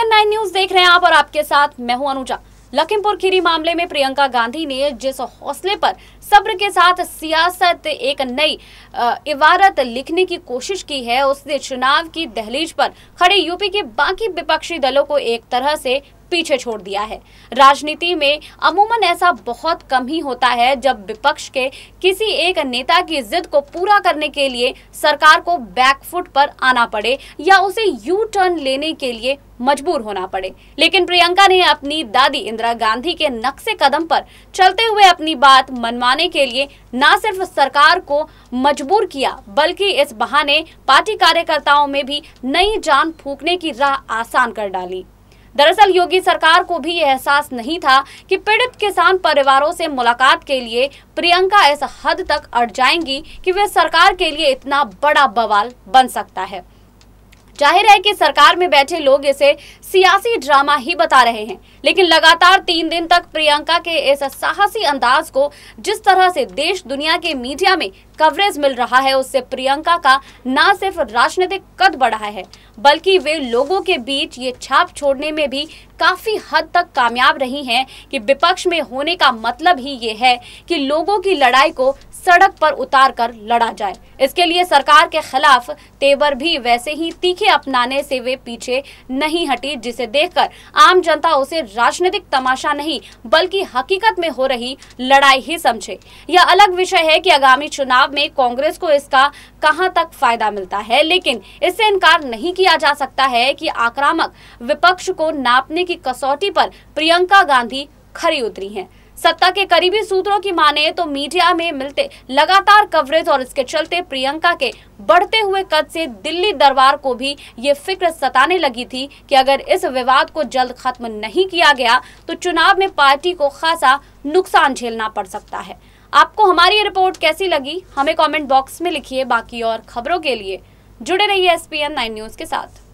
N nine news देख रहे हैं आप और आपके साथ मैं हूं अनुजा लखीमपुर खीरी मामले में प्रियंका गांधी ने जिस हौसले पर सब्र के साथ सियासत एक नई इबारत लिखने की कोशिश की है उसने चुनाव की दहलीज पर खड़े यूपी के बाकी विपक्षी दलों को एक तरह से पीछे छोड़ दिया है राजनीति में अमूमन ऐसा बहुत कम ही होता है जब विपक्ष के किसी एक नेता की जिद को पूरा करने के लिए सरकार को बैकफुट पर आना पड़े या उसे यू टर्न लेने के लिए मजबूर होना पड़े लेकिन प्रियंका ने अपनी दादी इंदिरा गांधी के नक्शे कदम पर चलते हुए अपनी बात मनवाने के लिए न सिर्फ सरकार को मजबूर किया बल्कि इस बहाने पार्टी कार्यकर्ताओं में भी नई जान फूकने की राह आसान कर डाली दरअसल योगी सरकार को भी यह एहसास नहीं था कि पीड़ित किसान परिवारों से मुलाकात के लिए प्रियंका इस हद तक अड़ जाएंगी कि वे सरकार के लिए इतना बड़ा बवाल बन सकता है जाहिर है कि सरकार में बैठे लोग इसे सियासी ड्रामा ही बता रहे हैं लेकिन लगातार तीन दिन तक प्रियंका के इस साहसी अंदाज को जिस तरह से देश दुनिया के मीडिया में कवरेज मिल रहा है उससे प्रियंका का न सिर्फ राजनीतिक कद बढ़ा है बल्कि वे लोगों के बीच ये छाप छोड़ने में भी काफी हद तक कामयाब रही हैं कि विपक्ष में होने का मतलब ही ये है कि लोगों की लड़ाई को सड़क पर उतार कर लड़ा जाए इसके लिए सरकार के खिलाफ तेवर भी वैसे ही तीखे अपनाने से वे पीछे नहीं हटी जिसे देखकर आम जनता उसे राजनीतिक तमाशा नहीं बल्कि हकीकत में हो रही लड़ाई ही समझे यह अलग विषय है कि आगामी चुनाव में कांग्रेस को इसका कहां तक फायदा मिलता है लेकिन इससे इनकार नहीं किया जा सकता है कि आक्रामक विपक्ष को नापने की कसौटी पर प्रियंका गांधी खरी उतरी हैं सत्ता के करीबी सूत्रों की माने तो मीडिया में मिलते लगातार कवरेज और इसके चलते प्रियंका के बढ़ते हुए कद से दिल्ली दरबार को भी ये फिक्र सताने लगी थी कि अगर इस विवाद को जल्द खत्म नहीं किया गया तो चुनाव में पार्टी को खासा नुकसान झेलना पड़ सकता है आपको हमारी ये रिपोर्ट कैसी लगी हमें कॉमेंट बॉक्स में लिखिए बाकी और खबरों के लिए जुड़े रहिए एस पी न्यूज के साथ